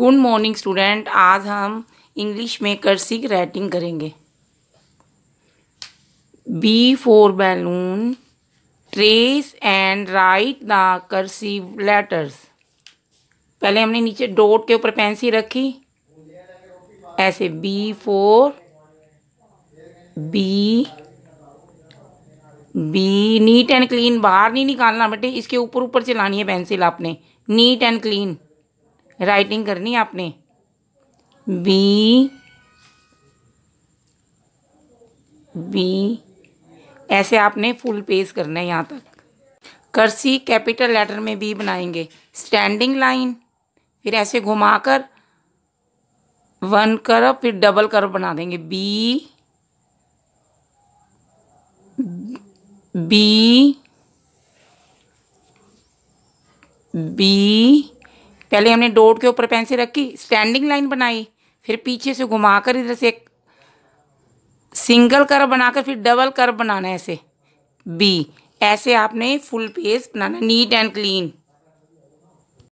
good morning student आज हम English में कर्सिक राइटिंग करेंगे before balloon trace and write the cursive letters पहले हमने नीचे डॉट के ऊपर पेंसिल रखी ऐसे before B be neat and clean बाहर नहीं निकालना बेटे इसके ऊपर ऊपर चलानी है पेंसिल आपने नीट एंड क्लीन राइटिंग करनी है आपने बी बी ऐसे आपने फुल पेज करना है यहाँ तक करसी कैपिटल लेटर में बी बनाएंगे स्टैंडिंग लाइन फिर ऐसे घुमाकर वन कर फिर डबल कर बना देंगे बी बी बी पहले हमने डोट के ऊपर पेंसिल रखी स्टैंडिंग लाइन बनाई फिर पीछे से घुमाकर इधर से एक सिंगल कर्व बनाकर फिर डबल कर्व बनाना ऐसे बी ऐसे आपने फुल पेज बनाना नीट एंड क्लीन